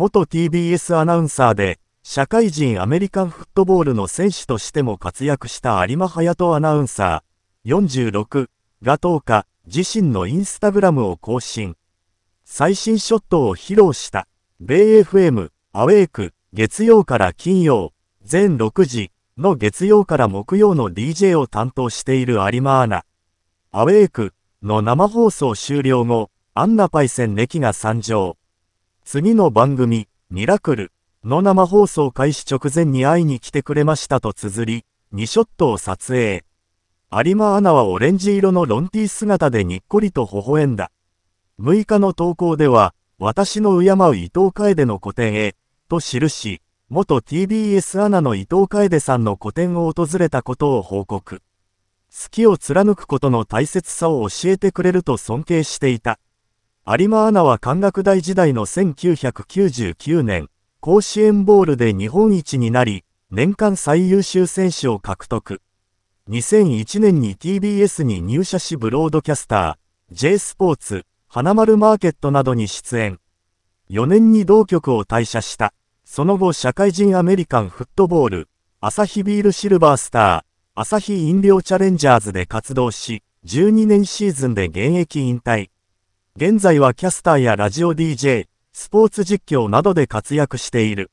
元 TBS アナウンサーで、社会人アメリカンフットボールの選手としても活躍した有馬隼人アナウンサー、46が10日、自身のインスタグラムを更新。最新ショットを披露した、米 FM、アウェイク、月曜から金曜、全6時の月曜から木曜の DJ を担当している有馬アナ。アウェイクの生放送終了後、アンナパイセンネキが参上。次の番組、ミラクルの生放送開始直前に会いに来てくれましたと綴り、2ショットを撮影。有馬アナはオレンジ色のロンティー姿でにっこりと微笑んだ。6日の投稿では、私の敬う伊藤楓の個展へ、と記し、元 TBS アナの伊藤楓さんの個展を訪れたことを報告。好きを貫くことの大切さを教えてくれると尊敬していた。有馬アナは関学大時代の1999年、甲子園ボールで日本一になり、年間最優秀選手を獲得。2001年に TBS に入社しブロードキャスター、J スポーツ、花丸マーケットなどに出演。4年に同局を退社した。その後社会人アメリカンフットボール、アサヒビールシルバースター、アサヒ飲料チャレンジャーズで活動し、12年シーズンで現役引退。現在はキャスターやラジオ DJ、スポーツ実況などで活躍している。